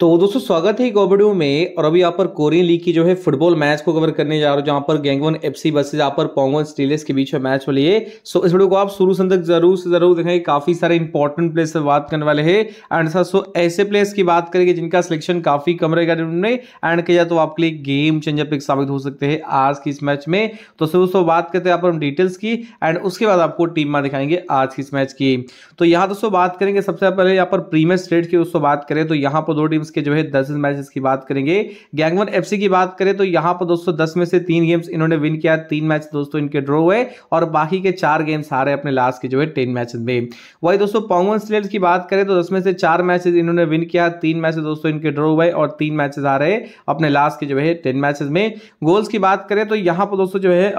तो दोस्तों स्वागत है एक में और अभी यहाँ पर कोरियन लीग की जो है फुटबॉल मैच को कवर करने जा रहा हूँ जहाँ पर गैंगवन एफसी बसेज यहाँ पर पोंगवन स्टेलियस के बीच में मैच वाली है सो इस वीडियो को आप शुरू से तक जरूर से जरूर देखेंगे काफी सारे इंपॉर्टेंट प्लेयर्स से बात करने वाले हैं एंड साथ सो ऐसे प्लेयर्स की बात करेंगे जिनका सिलेक्शन काफी कम रहेगा जिन्होंने एंड किया तो आपके लिए गेम चेंजर पिक साबित हो सकते हैं आज की इस मैच में तो दोस्तों बात करते हैं यहाँ पर हम डिटेल्स की एंड उसके बाद आपको टीम में दिखाएंगे आज की इस मैच की तो यहाँ दोस्तों बात करेंगे सबसे पहले यहाँ पर प्रीमियर स्टेट की दोस्तों बात करें तो यहाँ पर दो टीम गेम्स के जो है दस मैचेस की बात करेंगे गैंगवन एफ की बात करें तो यहाँ पर दोस्तों दस में से तीन गेम्स इन्होंने विन किया तीन मैच दोस्तों इनके ड्रॉ हुए और बाकी के चार गेम्स हारे अपने लास्ट के जो है टेन मैच में वही दोस्तों पॉन्गन स्लेट्स की बात करें तो दस में से चार मैचेस इन्होंने विन किया तीन मैच दोस्तों इनके ड्रॉ हुए और तीन मैचेस आ रहे अपने लास्ट के जो है टेन मैचेस में गोल्स की बात करें तो यहाँ पर दोस्तों जो है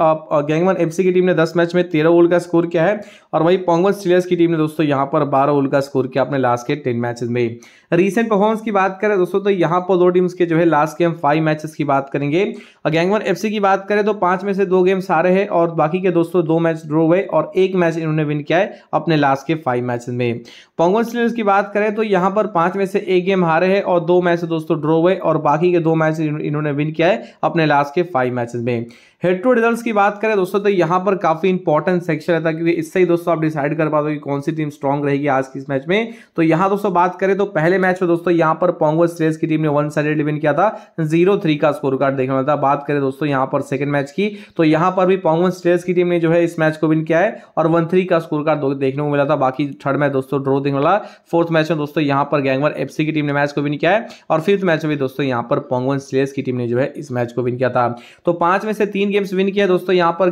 गैंगवन एफसी की टीम ने दस मैच में तेरह गोल का स्कोर किया है और वही पॉन्गवन स्टीलियर्स की टीम ने दोस्तों यहाँ पर बारह गोल का स्कोर किया अपने लास्ट के टेन मैचेस में रीसेंट परफॉर्मेंस की बात करें दोस्तों तो यहाँ पर दो टीम्स के जो है लास्ट गेम फाइव मैचेस की बात करेंगे और गैंगवन एफसी की बात करें तो पांच में से दो गेम सारे हैं और बाकी के दोस्तों दो मैच ड्रो हुए और एक मैच इन्होंने विन किया है अपने लास्ट के फाइव मैच में पोंगोन स्टीलर्स की बात करें तो यहाँ पर पांच में से एक गेम हारे है और दो मैच दोस्तों ड्रो हुए और बाकी के दो मैच इन्होंने विन किया है अपने लास्ट के फाइव मैच में हेड टू रिजल्ट की बात करें दोस्तों तो यहाँ पर काफ़ी इंपॉर्टेंट सेक्शन रहता है क्योंकि इससे ही दोस्तों आप डिसाइड कर पाते हो कि कौन सी टीम स्ट्रॉन्ग रहेगी आज की इस मैच में तो यहाँ दोस्तों बात करें तो पहले मैच में दोस्तों यहाँ पर पोंगो स्ट्रेस की टीम ने वन साइडेड विन किया था जीरो थ्री का स्कोर कार्ड देखने वाला था बात करें दोस्तों यहाँ पर सेकंड मैच की तो यहाँ पर भी पोंगो स्ट्रेस की टीम ने जो है इस मैच को विन किया है और वन थ्री का स्कोर कार्ड देखने को मिला था बाकी थर्ड मैच दोस्तों ड्रॉ देखने वाला फोर्थ मैच में दोस्तों यहाँ पर गैंगवर एफ की टीम ने मैच को विन किया है और फिफ्थ मैच में भी दोस्तों यहाँ पर पोंगो स्ट्रेस की टीम ने जो है इस मैच को विन किया था तो पांच में से तीन तीन गेम्स विन किया दोस्तों यहाँ पर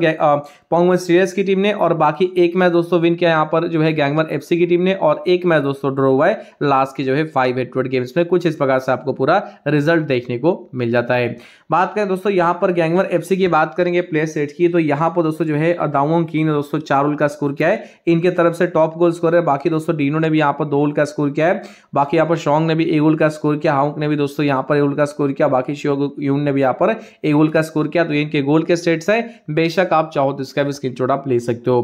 पोंगवन सीरियस की टीम ने और बाकी एक मैच दोस्तों विन किया यहाँ पर जो है गैंगवन एफसी की टीम ने और एक मैच दोस्तों ड्रॉ हुआ है लास्ट की जो है फाइव हेड गेम्स में कुछ इस प्रकार से आपको पूरा रिजल्ट देखने को मिल जाता है बात करें दोस्तों यहाँ पर गैंगवन एफ की बात करेंगे प्ले सेट की तो यहाँ पर दोस्तों जो है दाउंग की ने दोस्तों चार उल का स्कोर किया है इनके तरफ से टॉप गोल स्कोर है बाकी दोस्तों डीनो ने भी यहाँ पर दो उल का स्कोर किया है बाकी यहाँ पर शॉन्ग ने भी एक उल का स्कोर किया हाउक ने भी दोस्तों यहाँ पर एक उल का स्कोर किया बाकी शिव यून ने भी यहाँ पर एक उल का स्कोर किया तो इनके गोल के स्टेट्स है बेशक आप चाहो तो इसका भी स्क्रीन आप ले सकते हो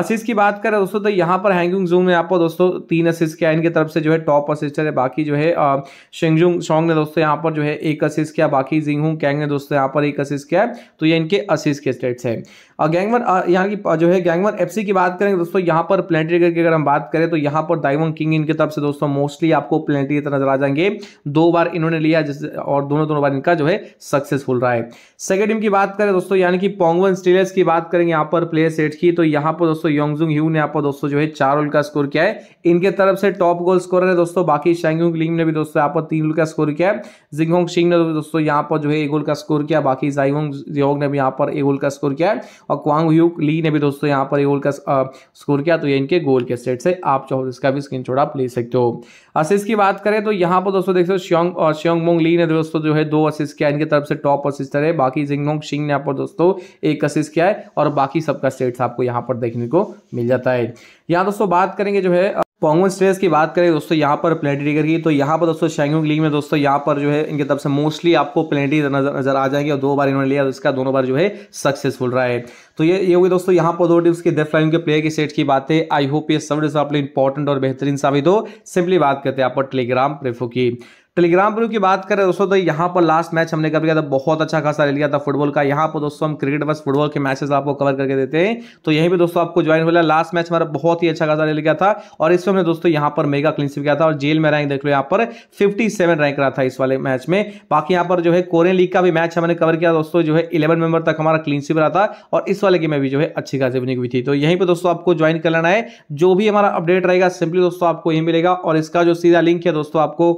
असिस की बात करें दोस्तों तो यहाँ पर हैंगिंग जूम में आपको दोस्तों तीन असिस किया इनकी तरफ से जो है टॉप असिस्टर है बाकी जो है शेंगजुंग शोंग ने दोस्तों यहाँ पर जो है एक असिस किया बाकी जिंग जिंगहू कैंग ने दोस्तों यहाँ पर एक असिस किया तो ये इनके असिस के स्टेट्स है गैंगवर यहाँ की जो है गैंगवर एफसी की बात करेंगे दोस्तों यहाँ पर प्लेनेटरी की अगर हम बात करें तो यहाँ पर दाइवंग किंग इनके तरफ से दोस्तों मोस्टली आपको प्लेनेटरी की तरह नजर आ जाएंगे दो बार इन्होंने लिया जिस और दोनों दोनों बार इनका जो है सक्सेसफुल रहा है सेकेंड टीम की बात करें दोस्तों दोस्तों यानी कि पोंगवन स्टीलर्स की बात करेंगे यहाँ पर प्लेयर सेट की तो यहाँ पर दोस्तों योंगजुंग ह्यू ने यहाँ पर दोस्तों जो है चार ओल का स्कोर किया है इनके तरफ से टॉप गोल स्कोर है दोस्तों बाकी शैंगुंग लिंग ने भी दोस्तों यहाँ पर तीन गोल का स्कोर किया है जिंगोंग सिंह ने दोस्तों यहाँ पर जो है एक गोल का स्कोर किया बाकी जाइहोंग योग ने भी यहाँ पर एक गोल का स्कोर किया है और क्वांग ह्यू ली ने भी दोस्तों यहाँ पर एक गोल का स्कोर किया तो ये इनके गोल के सेट से आप चाहो तो इसका भी स्क्रीन आप ले सकते हो असिस की बात करें तो यहाँ पर दोस्तों देख सकते श्योंग और श्योंग मोंग ली ने दोस्तों जो है दो असिस किया इनके तरफ से टॉप असिस्टर है बाकी जिंगोंग शिंग ने यहाँ पर दोस्तों एक असिस किया है और बाकी सबका स्टेट्स आपको यहाँ पर देखने को मिल जाता है यहाँ दोस्तों बात करेंगे जो है पोंगन स्टेज की बात करें दोस्तों यहाँ पर प्लेनेटी की तो यहाँ पर दोस्तों शैंगू लीग में दोस्तों यहाँ पर जो है इनकी तरफ से मोस्टली आपको प्लेनेटी नजर नजर आ जाएंगे और दो बार इन्होंने लिया इसका दोनों बार जो है सक्सेसफुल रहा है तो ये ये हुई दोस्तों यहाँ पर दो टीम्स के डेफ लाइन के प्लेयर की सेट की बात है आई होप ये सब आप इंपॉर्टेंट और बेहतरीन साबित हो सिंपली बात करते हैं आप टेलीग्राम प्रेफो की टेलीग्राम पर की बात करें दोस्तों तो यहाँ पर लास्ट मैच हमने कर लिया था बहुत अच्छा खासा ले लिया था फुटबॉल का यहाँ पर दोस्तों हम क्रिकेट बस फुटबॉल के मैचेस आपको कवर करके देते हैं तो यहीं पे दोस्तों आपको ज्वाइन हो गया लास्ट मैच हमारा बहुत ही अच्छा खासा ले लिया था और इसमें हमने दोस्तों यहाँ पर मेगा क्लिनशिप किया था और जेल में रैंक देख लो यहाँ पर फिफ्टी रैंक रहा था इस वाले मैच में बाकी यहाँ पर जो है कोरियन लीग का भी मैच हमने कवर किया दोस्तों जो है इलेवन मेंबर तक हमारा क्लिनशिप रहा था और इस वाले गेम में भी जो है अच्छी खासी बनी हुई थी तो यहीं पर दोस्तों आपको ज्वाइन कर लेना है जो भी हमारा अपडेट रहेगा सिंपली दोस्तों आपको यही मिलेगा और इसका जो सीधा लिंक है दोस्तों आपको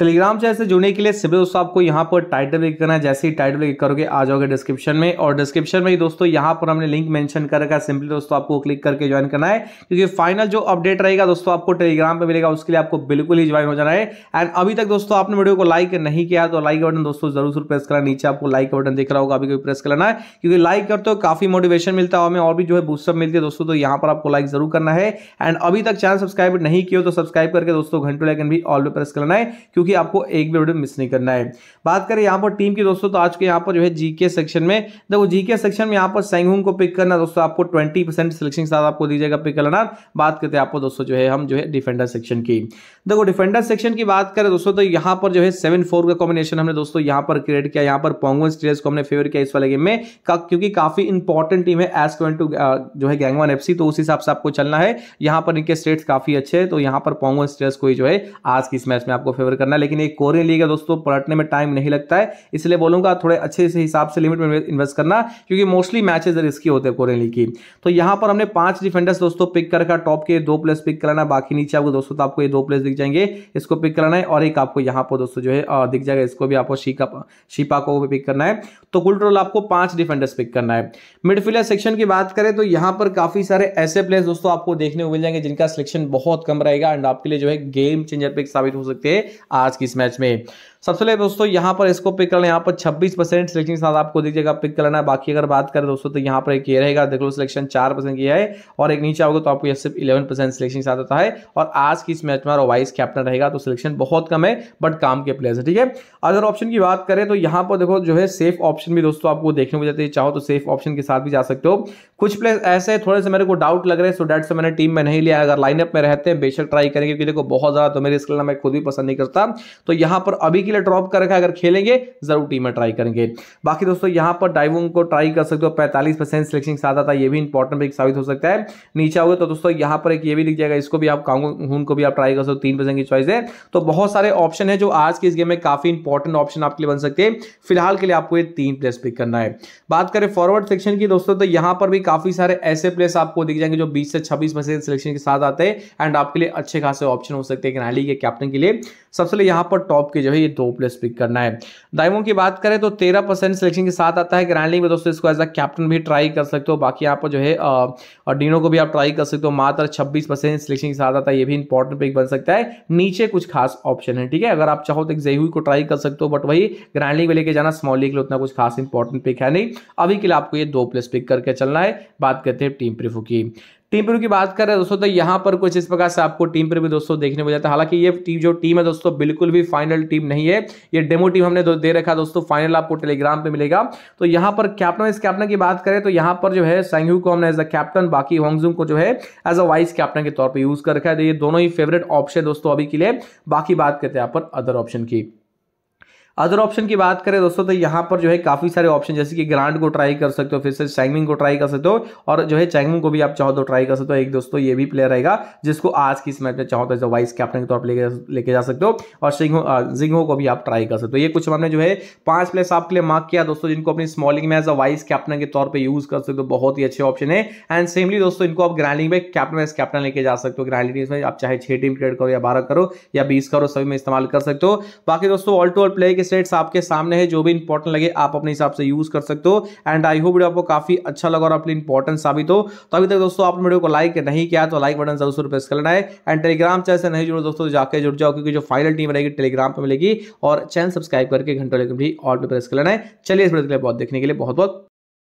टेलीग्राम चैनल से जुड़ने के लिए सिर्फ दोस्तों आपको यहाँ पर टाइटल क्लिक करना है जैसे ही टाइटल क्लिक करोगे आ जाओगे डिस्क्रिप्शन में और डिस्क्रिप्शन में ही दोस्तों यहाँ पर हमने लिंक मेंशन कर रखा है सिंपली दोस्तों आपको क्लिक करके ज्वाइन करना है क्योंकि फाइनल जो अपडेट रहेगा दोस्तों आपको टेलीग्राम पर मिलेगा उसके लिए आपको बिल्कुल ही ज्वाइन हो जाना है एंड अभी तक दोस्तों आपने वीडियो को लाइक नहीं किया तो लाइक बटन दोस्तों जरूर जरूर प्रेस करना नीचे आपको लाइक बटन दिख रहा होगा अभी कोई प्रेस करना है क्योंकि लाइक करते हो काफी मोटिवेशन मिलता है हमें और भी जो है बूस्टअप मिलती है दोस्तों तो यहाँ पर आपको लाइक जरूर करना है एंड अभी तक चैनल सब्सक्राइब नहीं किया तो सब्सक्राइब करके दोस्तों घंटों लाइकन भी ऑल पर प्रेस करना है क्योंकि कि आपको एक भी वीडियो मिस नहीं करना है बात करें यहाँ पर टीम की दोस्तों तो आज के यहाँ पर जो है जीके सेक्शन में देखो जीके सेक्शन में यहाँ पर सेंगहुंग को पिक करना दोस्तों आपको ट्वेंटी परसेंट सिलेक्शन के साथ आपको दी जाएगा पिक करना बात करते हैं आपको दोस्तों जो है हम जो है डिफेंडर सेक्शन की देखो डिफेंडर सेक्शन की बात करें दोस्तों तो यहाँ पर जो है सेवन फोर का कॉम्बिनेशन हमने दोस्तों यहाँ पर क्रिएट किया यहाँ पर पोंगन स्टेज को हमने फेवर किया इस वाले गेम में क्योंकि काफी इंपॉर्टेंट टीम है एज एस टू जो है गैंगवन एफ तो उस हिसाब से आपको चलना है यहाँ पर इनके स्टेट्स काफी अच्छे हैं तो यहाँ पर पोंगन स्टेज को ही जो है आज की इस मैच में आपको फेवर करना करना है लेकिन एक कोरियन लीग है दोस्तों पलटने में टाइम नहीं लगता है इसलिए बोलूंगा थोड़े अच्छे से हिसाब से लिमिट में इन्वेस्ट करना क्योंकि मोस्टली मैचेज रिस्की होते हैं कोरियन लीग की तो यहाँ पर हमने पांच डिफेंडर्स दोस्तों पिक कर टॉप के दो प्लेस पिक कराना बाकी नीचे आपको दोस्तों तो आपको ये दो प्लेस दिख जाएंगे इसको पिक कराना है और एक आपको यहाँ पर दोस्तों जो है दिख जाएगा इसको भी आपको शीका शिपा को पिक करना है तो कुल टोटल आपको पांच डिफेंडर्स पिक करना है मिडफील्डर सेक्शन की बात करें तो यहाँ पर काफी सारे ऐसे प्लेयर्स दोस्तों आपको देखने को मिल जाएंगे जिनका सिलेक्शन बहुत कम रहेगा एंड आपके लिए जो है गेम चेंजर पिक साबित हो सकते हैं आज की इस मैच में सबसे पहले दोस्तों यहाँ पर इसको पिक करना यहाँ पर 26 परसेंट सिलेक्शन के साथ आपको दीजिएगा पिक करना है बाकी अगर बात करें दोस्तों तो यहाँ पर एक ये रहेगा देख लो सिलेक्शन चार परसेंट किया है और एक नीचे आओगे तो आपको सिर्फ इलेवन परसेंट सिलेक्शन के साथ होता है और आज की इस मैच में वाइस कैप्टन रहेगा तो सिलेक्शन बहुत कम है बट काम के प्लेयर्स है ठीक है अदर ऑप्शन की बात करें तो यहाँ पर देखो जो है सेफ ऑप्शन भी दोस्तों आपको देखने को जाते चाहो तो सेफ ऑप्शन के साथ भी जा सकते हो कुछ प्लेयर ऐसे थोड़े से मेरे को डाउट लग रहे हैं सो डेट से मैंने टीम में नहीं लिया अगर लाइनअप में रहते हैं बेशक ट्राई करेंगे क्योंकि देखो बहुत ज़्यादा तो मेरे इसके लिए मैं खुद भी पसंद नहीं करता तो यहां पर अभी के लिए ड्रॉप कर रखा है अगर खेलेंगे जरूर टीम में ट्राई करेंगे बाकी दोस्तों यहां पर डाइवोंग को ट्राई कर सकते हो पैंतालीस परसेंट सिलेक्शन साथ आता है यह भी इंपॉर्टेंट पिक साबित हो सकता है नीचा आओगे तो दोस्तों यहां पर एक ये भी लिख जाएगा इसको भी आप कांगून को भी आप ट्राई कर सकते हो तीन परसेंट की चॉइस है तो बहुत सारे ऑप्शन है जो आज के इस गेम में काफी इंपॉर्टेंट ऑप्शन आपके लिए बन सकते हैं फिलहाल के लिए आपको ये तीन प्लेस पिक करना है बात करें फॉरवर्ड सेक्शन की दोस्तों तो यहां पर भी काफी सारे ऐसे प्लेस आपको दिख जाएंगे जो बीस से छब्बीस परसेंट सिलेक्शन के साथ आते हैं एंड आपके लिए अच्छे खासे ऑप्शन हो सकते हैं कैप्टन के लिए सबसे चलिए यहाँ पर टॉप के जो है ये दो प्लेस पिक करना है दाइवों की बात करें तो तेरह परसेंट सिलेक्शन के साथ आता है ग्रैंडली में दोस्तों इसको एज अ कैप्टन भी ट्राई कर सकते हो बाकी आप जो है डीनो को भी आप ट्राई कर सकते हो मात्र छब्बीस परसेंट सिलेक्शन के साथ आता है ये भी इंपॉर्टेंट पिक बन सकता है नीचे कुछ खास ऑप्शन है ठीक है अगर आप चाहो तो एक जेहू को ट्राई कर सकते हो बट वही ग्रैंड में लेके जाना स्मॉल लीग के लिए उतना कुछ खास इंपॉर्टेंट पिक है नहीं अभी के लिए आपको ये दो प्लेस पिक करके चलना है बात करते हैं टीम प्रिफू की टीम प्रीव्यू की बात करें दोस्तों तो यहाँ पर कुछ इस प्रकार से आपको टीम प्रीव्यू दोस्तों देखने को जाता है हालांकि ये टीम जो टीम है दोस्तों बिल्कुल भी फाइनल टीम नहीं है ये डेमो टीम हमने दे रखा दोस्तों फाइनल आपको टेलीग्राम पे मिलेगा तो यहाँ पर कैप्टन इस कैप्टन की बात करें तो यहाँ पर जो है सैंगू को हमने एज अ कैप्टन बाकी होंगजुंग को जो है एज अ वाइस कैप्टन के तौर पर यूज कर रखा है तो ये दोनों ही फेवरेट ऑप्शन दोस्तों अभी के लिए बाकी बात करते हैं यहाँ पर अदर ऑप्शन की अदर ऑप्शन की बात करें दोस्तों तो यहाँ पर जो है काफ़ी सारे ऑप्शन जैसे कि ग्रांड को ट्राई कर सकते हो फिर से चैंगमिंग को ट्राई कर सकते हो और जो है चैंगमिंग को भी आप चाहो तो ट्राई कर सकते हो एक दोस्तों ये भी प्लेयर रहेगा जिसको आज की इस मैच में चाहो तो वाइस कैप्टन के तौर पर लेके लेके जा सकते हो और सिंघो जिंगो uh, को भी आप ट्राई कर सकते हो तो ये कुछ हमने जो है पांच प्लेयर्स आपके लिए मार्क किया दोस्तों जिनको अपनी स्मॉलिंग में एज अ वाइस कैप्टन के तौर पर यूज कर सकते हो बहुत ही अच्छे ऑप्शन है एंड सेमली दोस्तों इनको आप ग्रैंडिंग में कैप्टन एज कैप्टन लेके जा सकते हो ग्रैंडिंग में आप चाहे छह टीम क्रिएट करो या बारह करो या बीस करो सभी में इस्तेमाल कर सकते हो बाकी दोस्तों ऑल टू ऑल प्लेयर के सेट्स आपके सामने है जो भी इंपॉर्टेंट लगे आप अपने हिसाब से यूज कर सकते हो एंड आई होप वीडियो आपको काफी अच्छा लगा और अपने इंपॉर्टेंट साबित हो तो अभी तक दोस्तों आपने वीडियो को लाइक नहीं किया तो लाइक बटन जरूर प्रेस कर लेना है एंड टेलीग्राम चैनल से नहीं जुड़े दोस्तों तो जाकर जुड़ जाओ क्योंकि जो फाइनल टीम रहेगी टेलीग्राम पर मिलेगी और चैनल सब्सक्राइब करके घंटों लेकर भी ऑल पर प्रेस कर लेना है चलिए इस वीडियो के लिए बहुत देखने के लिए बहुत बहुत